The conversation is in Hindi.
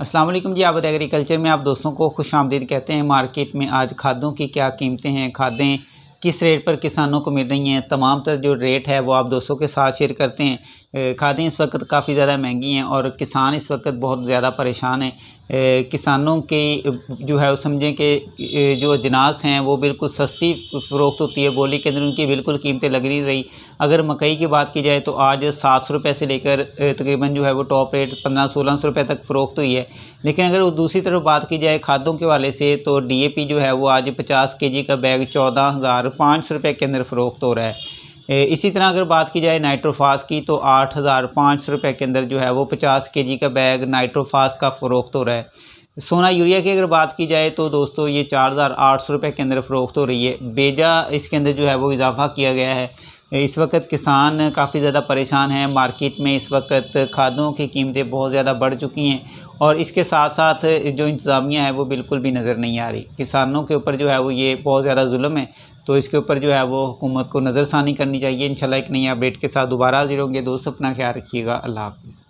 असलम जी आबद एग्रीकल्चर में आप दोस्तों को खुश आमदीद कहते हैं मार्केट में आज खादों की क्या कीमतें हैं खादें किस रेट पर किसानों को मिल रही हैं तमाम तर जो रेट है वो आप दोस्तों के साथ शेयर करते हैं खादें इस वक्त काफ़ी ज़्यादा महंगी हैं और किसान इस वक्त बहुत ज़्यादा परेशान हैं किसानों के जो है वो समझें कि जो अजनास हैं वो बिल्कुल सस्ती फ़रोख्त होती है बोली के अंदर उनकी बिल्कुल कीमतें लग नहीं रही अगर मकई की बात की जाए तो आज सात सौ रुपये से लेकर तकरीबन जो है वो टॉप रेट पंद्रह सोलह सौ रुपये तक फ़रोख्त हुई है लेकिन अगर दूसरी तरफ बात की जाए खादों के वाले से तो डी ए पी जो है वो आज पचास के जी का बैग चौदह हज़ार पाँच सौ रुपये के अंदर फ़रोख्त हो रहा है इसी तरह अगर बात की जाए नाइट्रोफास की तो आठ हज़ार पाँच सौ रुपये के अंदर जो है वो पचास के जी का बैग नाइट्रोफास का फ़रोख्त हो रहा है सोना यूरिया की अगर बात की जाए तो दोस्तों ये चार हज़ार आठ सौ रुपये के अंदर फ़रोख्त हो रही है बेजा इसके अंदर जो है वो इजाफा किया गया है इस वक्त किसान काफ़ी ज़्यादा परेशान हैं मार्केट में इस वक्त खादों की कीमतें बहुत ज़्यादा बढ़ चुकी हैं और इसके साथ साथ जो इंतज़ामिया है वो बिल्कुल भी नज़र नहीं आ रही किसानों के ऊपर जो है वो ये बहुत ज़्यादा जुल्म है तो इसके ऊपर जो है वो हुकूमत को नज़रसानी करनी चाहिए इंशाल्लाह एक नई अपडेट के साथ दोबारा हाजिर होंगे दोस्त अपना ख्याल रखिएगा अल्लाह हाफिज़